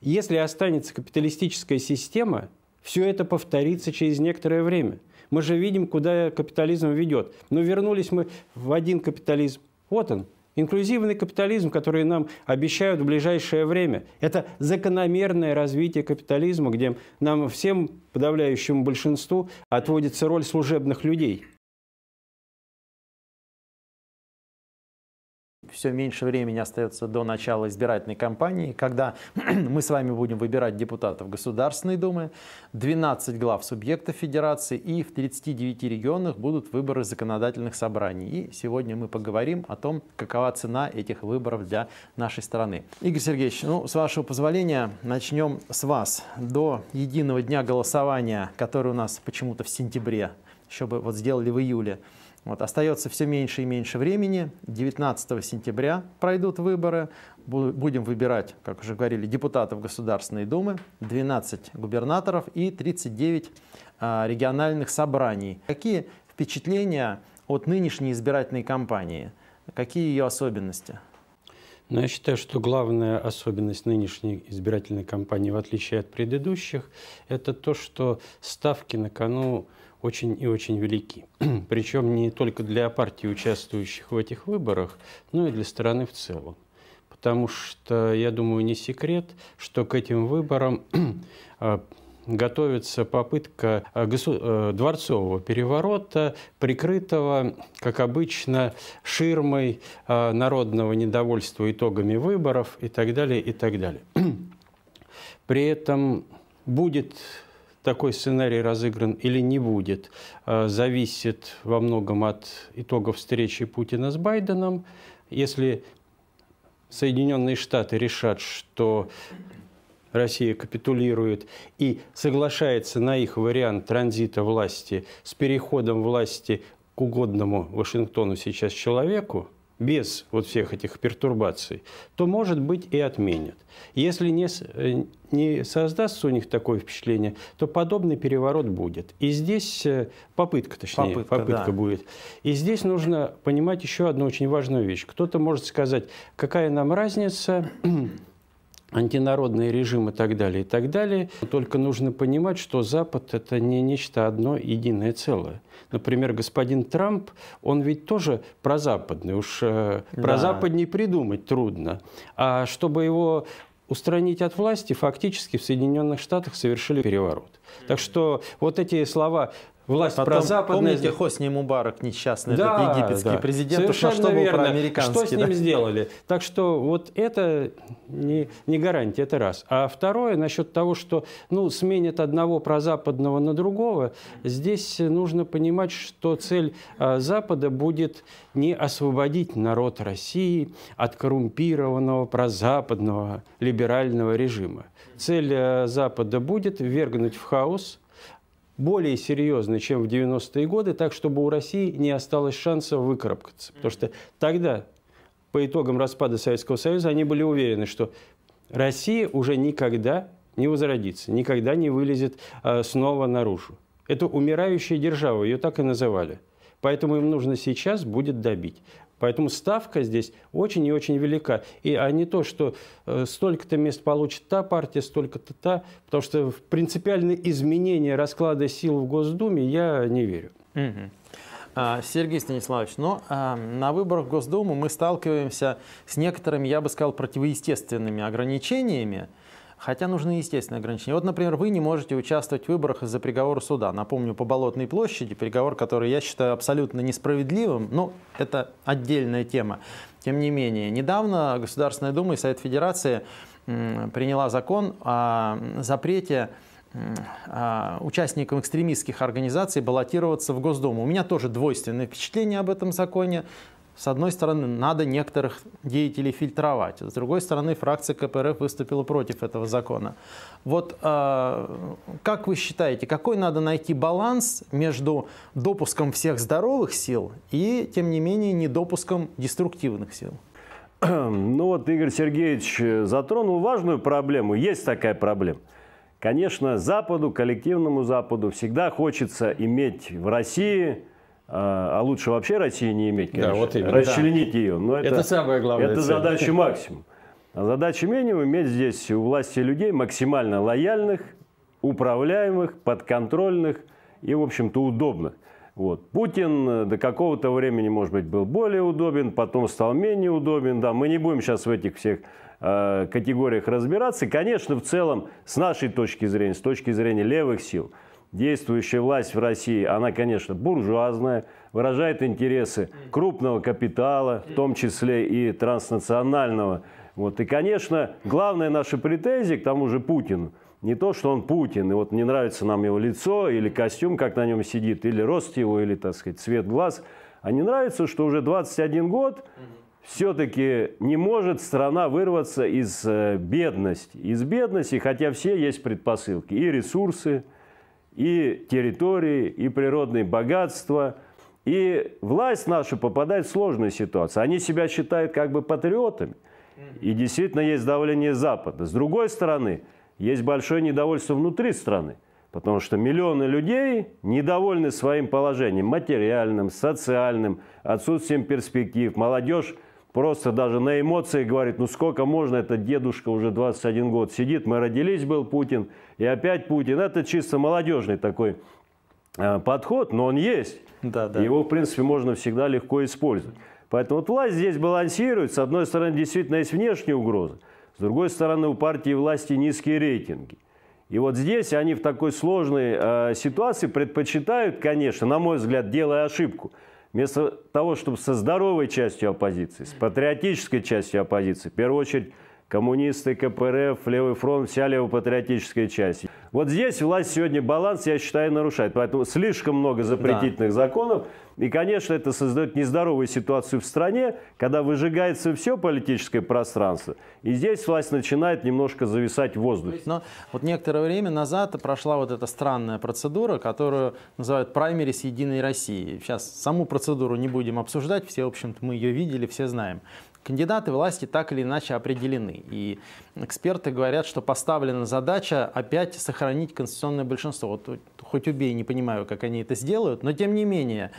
Если останется капиталистическая система, все это повторится через некоторое время. Мы же видим, куда капитализм ведет. Но вернулись мы в один капитализм. Вот он, Инклюзивный капитализм, который нам обещают в ближайшее время, это закономерное развитие капитализма, где нам всем, подавляющему большинству, отводится роль служебных людей. все меньше времени остается до начала избирательной кампании, когда мы с вами будем выбирать депутатов Государственной Думы, 12 глав субъектов Федерации и в 39 регионах будут выборы законодательных собраний. И сегодня мы поговорим о том, какова цена этих выборов для нашей страны. Игорь Сергеевич, ну, с вашего позволения, начнем с вас. До единого дня голосования, который у нас почему-то в сентябре, еще бы вот сделали в июле, вот, остается все меньше и меньше времени. 19 сентября пройдут выборы. Будем выбирать, как уже говорили, депутатов Государственной Думы, 12 губернаторов и 39 а, региональных собраний. Какие впечатления от нынешней избирательной кампании? Какие ее особенности? Но ну, я считаю, что главная особенность нынешней избирательной кампании, в отличие от предыдущих, это то, что ставки на кону очень и очень велики. Причем не только для партий, участвующих в этих выборах, но и для страны в целом. Потому что, я думаю, не секрет, что к этим выборам а, готовится попытка а, э, дворцового переворота, прикрытого, как обычно, ширмой а, народного недовольства итогами выборов и так далее, и так далее. При этом будет такой сценарий разыгран или не будет, э, зависит во многом от итогов встречи Путина с Байденом. Если Соединенные Штаты решат, что Россия капитулирует и соглашается на их вариант транзита власти с переходом власти к угодному Вашингтону сейчас человеку, без вот всех этих пертурбаций, то, может быть, и отменят. Если не, э, не создастся у них такое впечатление, то подобный переворот будет. И здесь э, попытка, точнее, попытка, попытка да. будет. И здесь нужно понимать еще одну очень важную вещь. Кто-то может сказать, какая нам разница, антинародные режимы и так далее, и так далее. Только нужно понимать, что Запад – это не нечто одно единое целое. Например, господин Трамп, он ведь тоже прозападный, уж э, да. прозападней придумать трудно. А чтобы его устранить от власти, фактически в Соединенных Штатах совершили переворот. Так что вот эти слова власть Потом, прозападная. Помните, Хосни Мубарак несчастный, да, этот египетский да. президент, Совершенно что верно. американский. Что с да? ним сделали? Так что вот это не, не гарантия, это раз. А второе, насчет того, что ну, сменят одного прозападного на другого, здесь нужно понимать, что цель а, Запада будет не освободить народ России от коррумпированного прозападного либерального режима. Цель а, Запада будет ввергнуть в хаос – более серьезно, чем в 90-е годы, так, чтобы у России не осталось шанса выкарабкаться. Потому что тогда, по итогам распада Советского Союза, они были уверены, что Россия уже никогда не возродится, никогда не вылезет а, снова наружу. Это умирающая держава, ее так и называли. Поэтому им нужно сейчас будет добить. Поэтому ставка здесь очень и очень велика. И, а не то, что э, столько-то мест получит та партия, столько-то та, потому что в принципиальные изменения расклада сил в Госдуме я не верю. А, Сергей Станиславович, но ну, а, на выборах в Госдуму мы сталкиваемся с некоторыми, я бы сказал, противоестественными ограничениями. Хотя нужны естественные ограничения. Вот, например, вы не можете участвовать в выборах из-за приговора суда. Напомню, по Болотной площади, приговор, который я считаю абсолютно несправедливым, но это отдельная тема. Тем не менее, недавно Государственная Дума и Совет Федерации приняла закон о запрете участникам экстремистских организаций баллотироваться в Госдуму. У меня тоже двойственное впечатление об этом законе. С одной стороны, надо некоторых деятелей фильтровать. С другой стороны, фракция КПРФ выступила против этого закона. Вот э, как вы считаете, какой надо найти баланс между допуском всех здоровых сил и, тем не менее, недопуском деструктивных сил? Ну вот Игорь Сергеевич э, затронул важную проблему. Есть такая проблема. Конечно, Западу, коллективному Западу всегда хочется иметь в России а, а лучше вообще России не иметь, конечно. Да, вот именно. Расчленить да. ее. Но это, это самое главное. Это цель. задача максимум. А задача минимум иметь здесь у власти людей максимально лояльных, управляемых, подконтрольных и, в общем-то, удобных. Вот. Путин э, до какого-то времени, может быть, был более удобен, потом стал менее удобен. Да, мы не будем сейчас в этих всех э, категориях разбираться. Конечно, в целом, с нашей точки зрения, с точки зрения левых сил – действующая власть в России, она, конечно, буржуазная, выражает интересы крупного капитала, в том числе и транснационального. Вот. И, конечно, главная наша претензия к тому же Путину, не то, что он Путин, и вот не нравится нам его лицо, или костюм, как на нем сидит, или рост его, или, так сказать, цвет глаз, а не нравится, что уже 21 год все-таки не может страна вырваться из э, бедности. Из бедности, хотя все есть предпосылки. И ресурсы, и территории, и природные богатства. И власть наша попадает в сложную ситуацию. Они себя считают как бы патриотами. И действительно есть давление Запада. С другой стороны, есть большое недовольство внутри страны. Потому что миллионы людей недовольны своим положением, материальным, социальным, отсутствием перспектив. Молодежь просто даже на эмоции говорит, ну сколько можно, это дедушка уже 21 год сидит, мы родились был Путин, и опять Путин. Это чисто молодежный такой а, подход, но он есть. Да, да. Его, в принципе, можно всегда легко использовать. Поэтому вот власть здесь балансирует. С одной стороны, действительно есть внешние угрозы. С другой стороны, у партии власти низкие рейтинги. И вот здесь они в такой сложной э, ситуации предпочитают, конечно, на мой взгляд, делая ошибку – Вместо того, чтобы со здоровой частью оппозиции, с патриотической частью оппозиции, в первую очередь коммунисты, КПРФ, Левый фронт, вся левопатриотическая часть. Вот здесь власть сегодня баланс, я считаю, нарушает. Поэтому слишком много запретительных да. законов, и, конечно, это создает нездоровую ситуацию в стране, когда выжигается все политическое пространство. И здесь власть начинает немножко зависать в воздухе. Но вот некоторое время назад прошла вот эта странная процедура, которую называют праймерис Единой России. Сейчас саму процедуру не будем обсуждать, все, в общем-то, мы ее видели, все знаем. Кандидаты власти так или иначе определены. И эксперты говорят, что поставлена задача опять сохранить конституционное большинство. Вот хоть убей, не понимаю, как они это сделают, но тем не менее,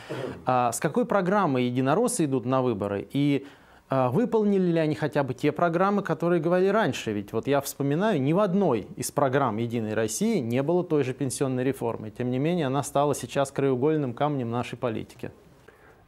а, с какой программой единороссы идут на выборы и а, Выполнили ли они хотя бы те программы, которые говорили раньше? Ведь вот я вспоминаю, ни в одной из программ «Единой России» не было той же пенсионной реформы. Тем не менее, она стала сейчас краеугольным камнем нашей политики.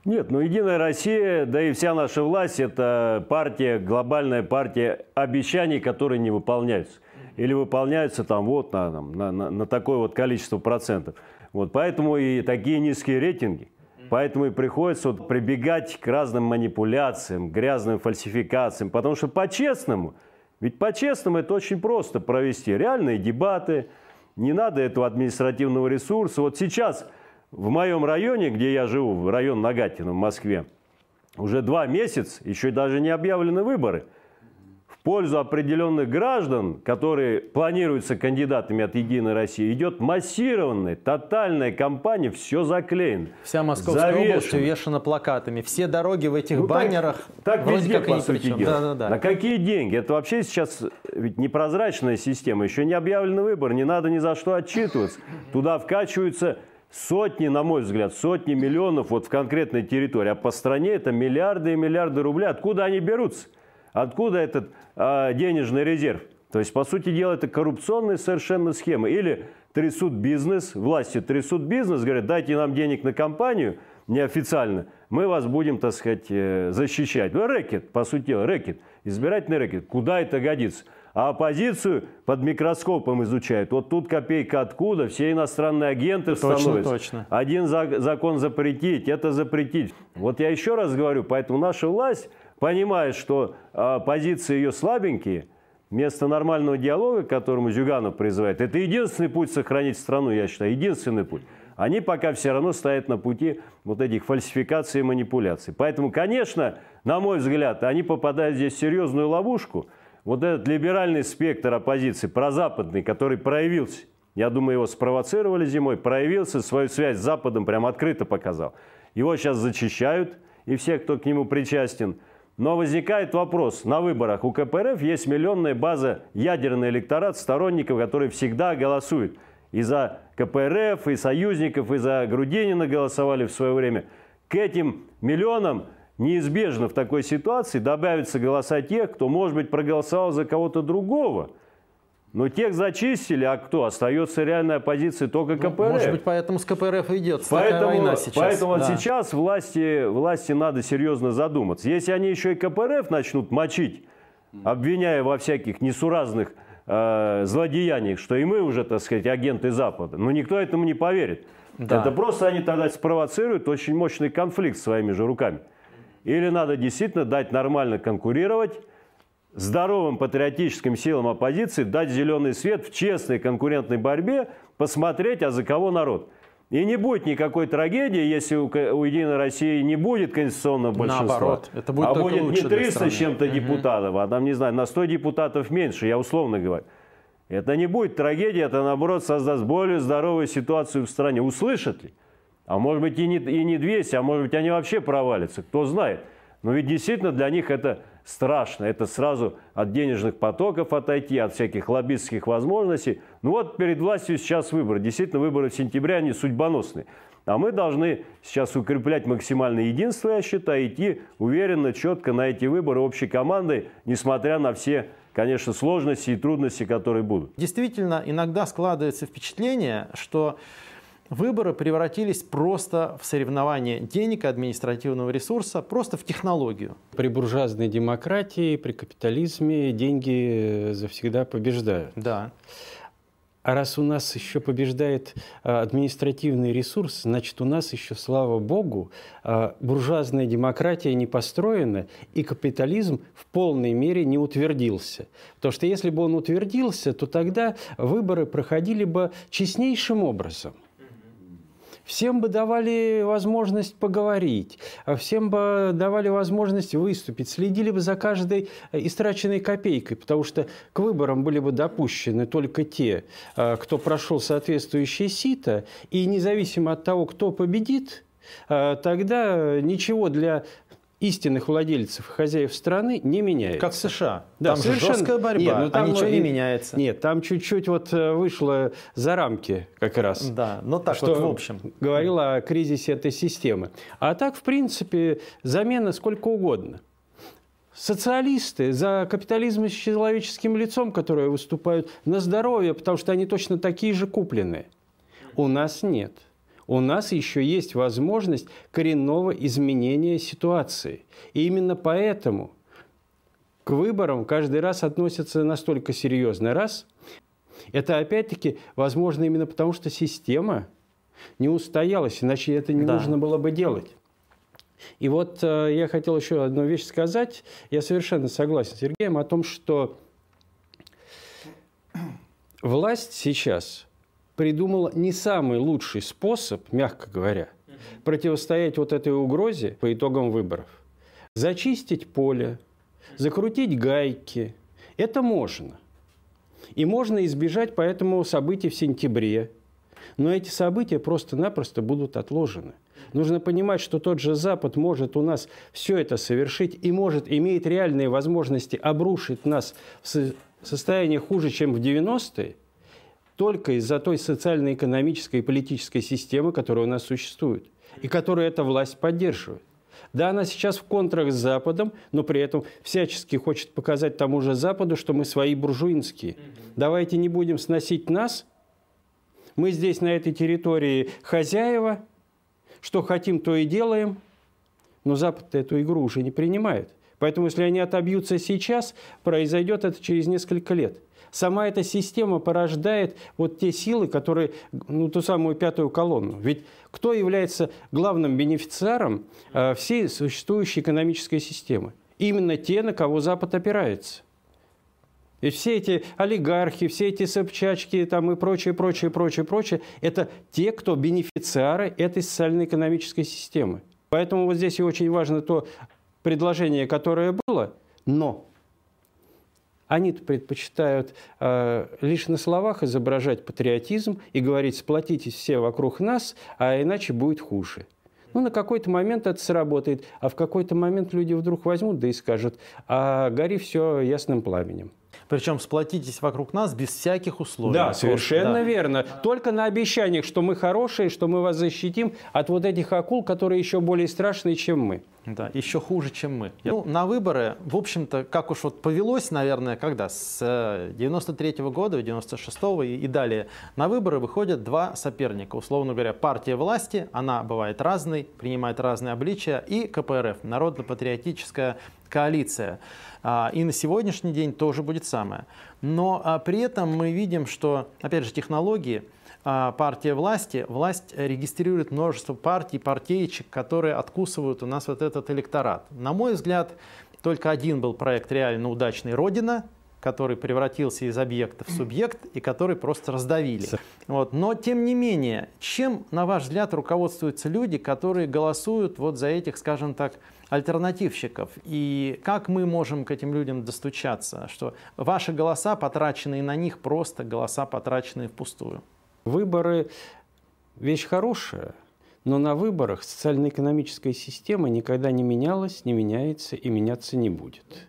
Нет, ну «Единая Россия», да и вся наша власть – это партия, глобальная партия обещаний, которые не выполняются. Или выполняются там вот на, на, на, на такое вот количество процентов. Вот поэтому и такие низкие рейтинги. Поэтому и приходится вот прибегать к разным манипуляциям, грязным фальсификациям. Потому что по-честному, ведь по-честному это очень просто провести. Реальные дебаты, не надо этого административного ресурса. Вот сейчас – в моем районе, где я живу, район Нагатина в Москве, уже два месяца, еще даже не объявлены выборы, в пользу определенных граждан, которые планируются кандидатами от «Единой России», идет массированная, тотальная кампания, все заклеено. Вся Московская завешено. область увешана плакатами. Все дороги в этих ну, баннерах так, так вроде везде, как по сути дела. Да, да, да. На какие деньги? Это вообще сейчас э, ведь непрозрачная система. Еще не объявлены выборы, не надо ни за что отчитываться. Туда вкачиваются сотни, на мой взгляд, сотни миллионов вот в конкретной территории, а по стране это миллиарды и миллиарды рублей. Откуда они берутся? Откуда этот э, денежный резерв? То есть, по сути дела, это коррупционные совершенно схемы. Или трясут бизнес, власти трясут бизнес, говорят, дайте нам денег на компанию неофициально, мы вас будем, так сказать, э, защищать. Ну, рэкет, по сути дела, рэкет, избирательный рэкет. Куда это годится? а оппозицию под микроскопом изучают. Вот тут копейка откуда, все иностранные агенты точно, становятся. Точно. Один закон запретить, это запретить. Вот я еще раз говорю, поэтому наша власть понимает, что а, позиции ее слабенькие, Место нормального диалога, к которому Зюганов призывает, это единственный путь сохранить страну, я считаю, единственный путь. Они пока все равно стоят на пути вот этих фальсификаций и манипуляций. Поэтому, конечно, на мой взгляд, они попадают здесь в серьезную ловушку – вот этот либеральный спектр оппозиции, прозападный, который проявился, я думаю, его спровоцировали зимой, проявился, свою связь с Западом прям открыто показал. Его сейчас зачищают, и все, кто к нему причастен. Но возникает вопрос, на выборах у КПРФ есть миллионная база ядерный электорат сторонников, которые всегда голосуют. И за КПРФ, и союзников, и за Грудинина голосовали в свое время. К этим миллионам Неизбежно в такой ситуации добавятся голоса тех, кто, может быть, проголосовал за кого-то другого. Но тех зачистили, а кто? Остается реальная оппозиция только ну, КПРФ. Ну, может быть, поэтому с КПРФ идет поэтому, такая война сейчас. Поэтому да. сейчас власти, власти надо серьезно задуматься. Если они еще и КПРФ начнут мочить, обвиняя во всяких несуразных э, злодеяниях, что и мы уже, так сказать, агенты Запада, но ну, никто этому не поверит. Да. Это просто они тогда спровоцируют очень мощный конфликт своими же руками или надо действительно дать нормально конкурировать, здоровым патриотическим силам оппозиции дать зеленый свет в честной конкурентной борьбе, посмотреть, а за кого народ. И не будет никакой трагедии, если у, «Единой России» не будет конституционного большинства. Наоборот, это будет а будет не 300 с чем-то угу. депутатов, а там, не знаю, на 100 депутатов меньше, я условно говорю. Это не будет трагедия, это, наоборот, создаст более здоровую ситуацию в стране. Услышат ли? А может быть и не, и не 200, а может быть они вообще провалятся, кто знает. Но ведь действительно для них это страшно. Это сразу от денежных потоков отойти, от всяких лоббистских возможностей. Ну вот перед властью сейчас выборы. Действительно, выборы в сентябре, они судьбоносные. А мы должны сейчас укреплять максимальное единство, я считаю, идти уверенно, четко на эти выборы общей командой, несмотря на все конечно, сложности и трудности, которые будут. Действительно, иногда складывается впечатление, что Выборы превратились просто в соревнование денег, административного ресурса, просто в технологию. При буржуазной демократии, при капитализме деньги э, завсегда побеждают. Да. А раз у нас еще побеждает э, административный ресурс, значит, у нас еще, слава богу, э, буржуазная демократия не построена, и капитализм в полной мере не утвердился. Потому что если бы он утвердился, то тогда выборы проходили бы честнейшим образом – Всем бы давали возможность поговорить, а всем бы давали возможность выступить, следили бы за каждой э, истраченной копейкой, потому что к выборам были бы допущены только те, э, кто прошел соответствующее сито, и независимо от того, кто победит, э, тогда ничего для истинных владельцев, хозяев страны не меняется. Как в США. Да, там совершенно... жесткая борьба, нет, ну, а там, а ничего не меняется. Нет, там чуть-чуть вот э, вышло за рамки как раз. Да, но ну так что вот в общем. Говорил о кризисе этой системы. А так, в принципе, замена сколько угодно. Социалисты за капитализм с человеческим лицом, которые выступают на здоровье, потому что они точно такие же купленные. У нас нет у нас еще есть возможность коренного изменения ситуации. И именно поэтому к выборам каждый раз относятся настолько серьезно. Раз, это опять-таки возможно именно потому, что система не устоялась, иначе это не да. нужно было бы делать. И вот э, я хотел еще одну вещь сказать. Я совершенно согласен с Сергеем о том, что власть сейчас – придумала не самый лучший способ, мягко говоря, противостоять вот этой угрозе по итогам выборов. Зачистить поле, закрутить гайки – это можно. И можно избежать поэтому событий в сентябре. Но эти события просто-напросто будут отложены. Нужно понимать, что тот же Запад может у нас все это совершить и может, имеет реальные возможности обрушить нас в состояние хуже, чем в 90-е – только из-за той социально-экономической и политической системы, которая у нас существует, и которую эта власть поддерживает. Да, она сейчас в контрах с Западом, но при этом всячески хочет показать тому же Западу, что мы свои буржуинские. Давайте не будем сносить нас. Мы здесь, на этой территории, хозяева. Что хотим, то и делаем. Но Запад эту игру уже не принимает. Поэтому, если они отобьются сейчас, произойдет это через несколько лет сама эта система порождает вот те силы, которые, ну, ту самую пятую колонну. Ведь кто является главным бенефициаром э, всей существующей экономической системы? Именно те, на кого Запад опирается. И все эти олигархи, все эти сопчачки там и прочее, прочее, прочее, прочее, это те, кто бенефициары этой социально-экономической системы. Поэтому вот здесь и очень важно то предложение, которое было, но они предпочитают э, лишь на словах изображать патриотизм и говорить «сплотитесь все вокруг нас, а иначе будет хуже». Ну, на какой-то момент это сработает, а в какой-то момент люди вдруг возьмут да и скажут «а гори все ясным пламенем». Причем сплотитесь вокруг нас без всяких условий. Да, совершенно да. верно. Только на обещаниях, что мы хорошие, что мы вас защитим от вот этих акул, которые еще более страшные, чем мы. Да, еще хуже, чем мы. Ну, на выборы, в общем-то, как уж вот повелось, наверное, когда? С 93 э, -го года, 96 -го и, и далее. На выборы выходят два соперника. Условно говоря, партия власти, она бывает разной, принимает разные обличия, и КПРФ, Народно-патриотическая коалиция. А, и на сегодняшний день тоже будет самое. Но а, при этом мы видим, что, опять же, технологии, а, партия власти, власть регистрирует множество партий, партейчик, которые откусывают у нас вот этот электорат. На мой взгляд, только один был проект реально удачный «Родина», который превратился из объекта в субъект и который просто раздавили. Вот. Но тем не менее, чем, на ваш взгляд, руководствуются люди, которые голосуют вот за этих, скажем так, альтернативщиков. И как мы можем к этим людям достучаться, что ваши голоса, потраченные на них, просто голоса, потраченные впустую? Выборы – вещь хорошая, но на выборах социально-экономическая система никогда не менялась, не меняется и меняться не будет.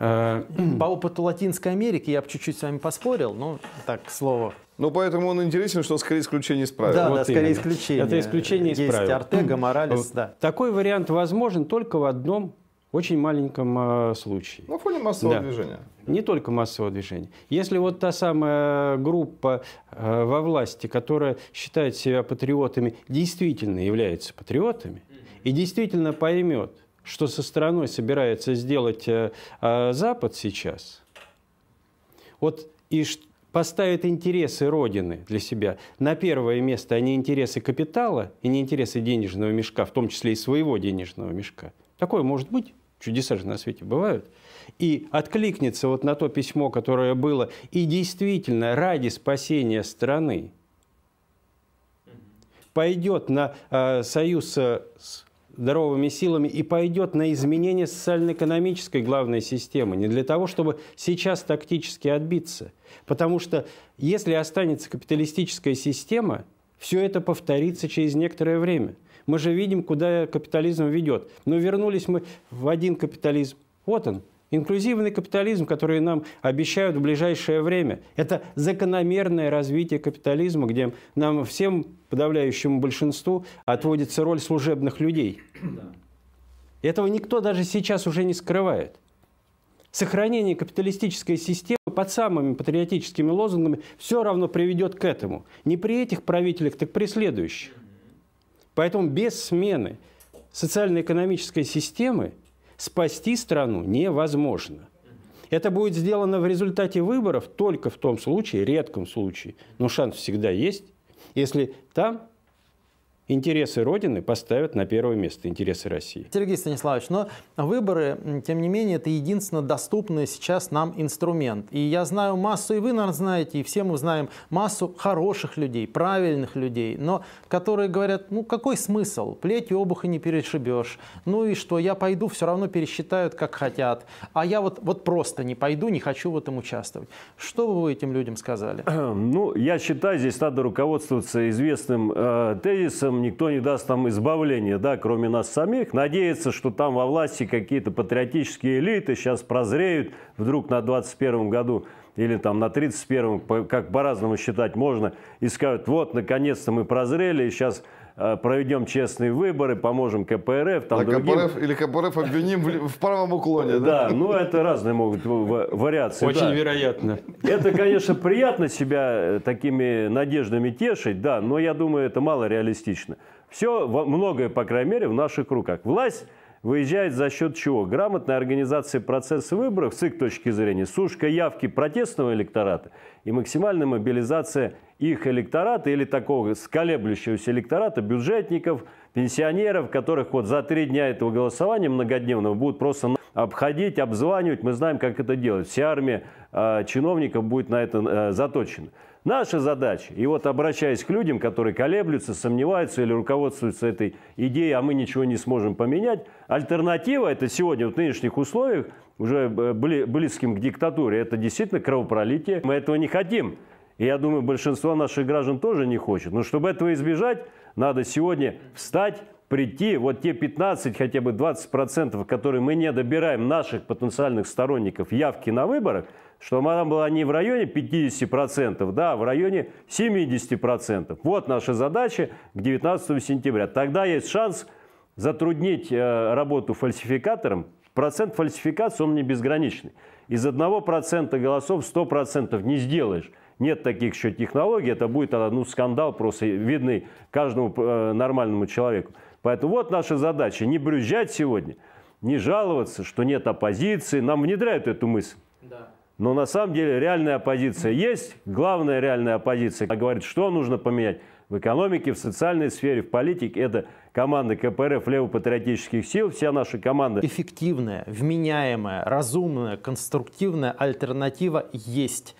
Э, По опыту Латинской Америки я бы чуть-чуть с вами поспорил, но так, слово ну, поэтому он интересен, что скорее исключение из правил. Да, вот да, именно. скорее исключение. Это исключение из Есть правил. Артега, Моралес, да. Такой вариант возможен только в одном очень маленьком э, случае. На фоне массового да. движения. Не только массового движения. Если вот та самая группа э, во власти, которая считает себя патриотами, действительно является патриотами и действительно поймет, что со страной собирается сделать э, э, Запад сейчас, вот и что поставят интересы Родины для себя на первое место, а не интересы капитала и не интересы денежного мешка, в том числе и своего денежного мешка. Такое может быть. Чудеса же на свете бывают. И откликнется вот на то письмо, которое было, и действительно ради спасения страны пойдет на э, союз с здоровыми силами и пойдет на изменение социально-экономической главной системы. Не для того, чтобы сейчас тактически отбиться – Потому что если останется капиталистическая система, все это повторится через некоторое время. Мы же видим, куда капитализм ведет. Но вернулись мы в один капитализм. Вот он, Инклюзивный капитализм, который нам обещают в ближайшее время, это закономерное развитие капитализма, где нам всем, подавляющему большинству, отводится роль служебных людей. Этого никто даже сейчас уже не скрывает. Сохранение капиталистической системы под самыми патриотическими лозунгами все равно приведет к этому. Не при этих правителях, так при следующих. Поэтому без смены социально-экономической системы спасти страну невозможно. Это будет сделано в результате выборов только в том случае, редком случае, но шанс всегда есть, если там интересы Родины поставят на первое место, интересы России. Сергей Станиславович, но выборы, тем не менее, это единственно доступный сейчас нам инструмент. И я знаю массу, и вы, наверное, знаете, и все мы знаем массу хороших людей, правильных людей, но которые говорят, ну какой смысл, плетью обуха не перешибешь, ну и что, я пойду, все равно пересчитают, как хотят, а я вот, вот просто не пойду, не хочу в этом участвовать. Что вы этим людям сказали? Ну, я считаю, здесь надо руководствоваться известным э, тезисом, никто не даст там избавления, да, кроме нас самих. Надеяться, что там во власти какие-то патриотические элиты сейчас прозреют вдруг на 21 году или там на 31-м, как по-разному считать можно, и скажут, вот, наконец-то мы прозрели, и сейчас Э, проведем честные выборы, поможем КПРФ. Там, а КПРФ или КПРФ обвиним в, в правом уклоне. Да, да ну это разные могут вариации. Очень да. вероятно. Это, конечно, приятно себя э, такими надеждами тешить, да, но я думаю, это мало реалистично. Все, многое, по крайней мере, в наших руках. Власть выезжает за счет чего? Грамотной организации процесса выборов с их точки зрения, сушка явки протестного электората и максимальная мобилизация их электората или такого сколеблющегося электората бюджетников, пенсионеров, которых вот за три дня этого голосования многодневного будут просто обходить, обзванивать. Мы знаем, как это делать. Вся армия э, чиновников будет на это э, заточена. Наша задача, и вот обращаясь к людям, которые колеблются, сомневаются или руководствуются этой идеей, а мы ничего не сможем поменять, альтернатива это сегодня в нынешних условиях, уже э, близким к диктатуре, это действительно кровопролитие. Мы этого не хотим. И я думаю, большинство наших граждан тоже не хочет. Но чтобы этого избежать, надо сегодня встать, прийти, вот те 15, хотя бы 20 процентов, которые мы не добираем наших потенциальных сторонников явки на выборах, чтобы она была не в районе 50 процентов, да, а в районе 70 процентов. Вот наша задача к 19 сентября. Тогда есть шанс затруднить э, работу фальсификаторам, Процент фальсификации, он не безграничный. Из одного процента голосов 100% не сделаешь. Нет таких еще технологий, это будет а, ну, скандал просто видный каждому э, нормальному человеку. Поэтому вот наша задача, не брюзжать сегодня, не жаловаться, что нет оппозиции. Нам внедряют эту мысль. Да. Но на самом деле реальная оппозиция есть. Главная реальная оппозиция говорит, что нужно поменять в экономике, в социальной сфере, в политике. Это команда КПРФ левопатриотических сил, вся наша команда. Эффективная, вменяемая, разумная, конструктивная альтернатива есть.